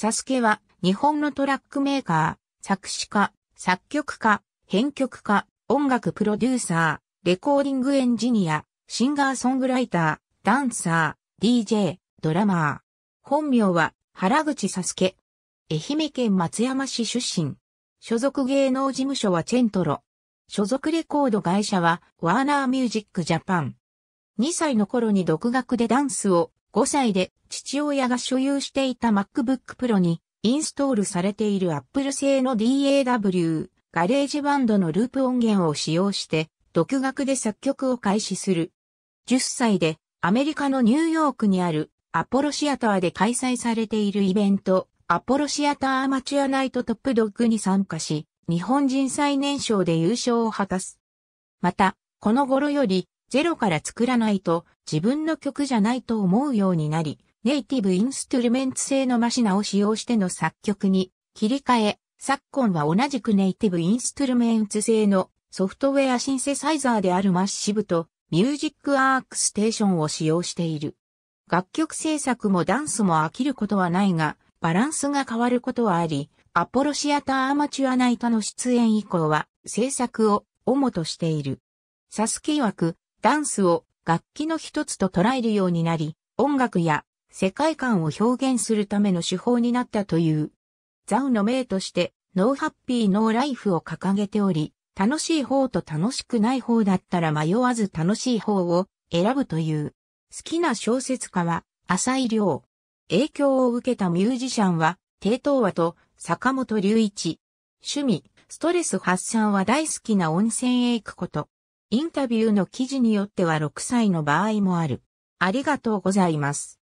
サスケは日本のトラックメーカー、作詞家、作曲家、編曲家、音楽プロデューサー、レコーディングエンジニア、シンガーソングライター、ダンサー、DJ、ドラマー。本名は原口サスケ。愛媛県松山市出身。所属芸能事務所はチェントロ。所属レコード会社はワーナーミュージックジャパン。2歳の頃に独学でダンスを5歳で父親が所有していた MacBook Pro にインストールされている Apple 製の DAW ガレージバンドのループ音源を使用して独学で作曲を開始する。10歳でアメリカのニューヨークにあるアポロシアターで開催されているイベントアポロシアターアマチュアナイトトップドッグに参加し日本人最年少で優勝を果たす。また、この頃よりゼロから作らないと自分の曲じゃないと思うようになり、ネイティブインストゥルメンツ製のマシナを使用しての作曲に切り替え、昨今は同じくネイティブインストゥルメンツ製のソフトウェアシンセサイザーであるマッシブとミュージックアークステーションを使用している。楽曲制作もダンスも飽きることはないが、バランスが変わることはあり、アポロシアターアマチュアナイトの出演以降は制作を主としている。サスキ曰く、ダンスを楽器の一つと捉えるようになり、音楽や世界観を表現するための手法になったという。ザウの名として、ノーハッピーノーライフを掲げており、楽しい方と楽しくない方だったら迷わず楽しい方を選ぶという。好きな小説家は、浅井亮。影響を受けたミュージシャンは、低等和と坂本隆一。趣味、ストレス発散は大好きな温泉へ行くこと。インタビューの記事によっては6歳の場合もある。ありがとうございます。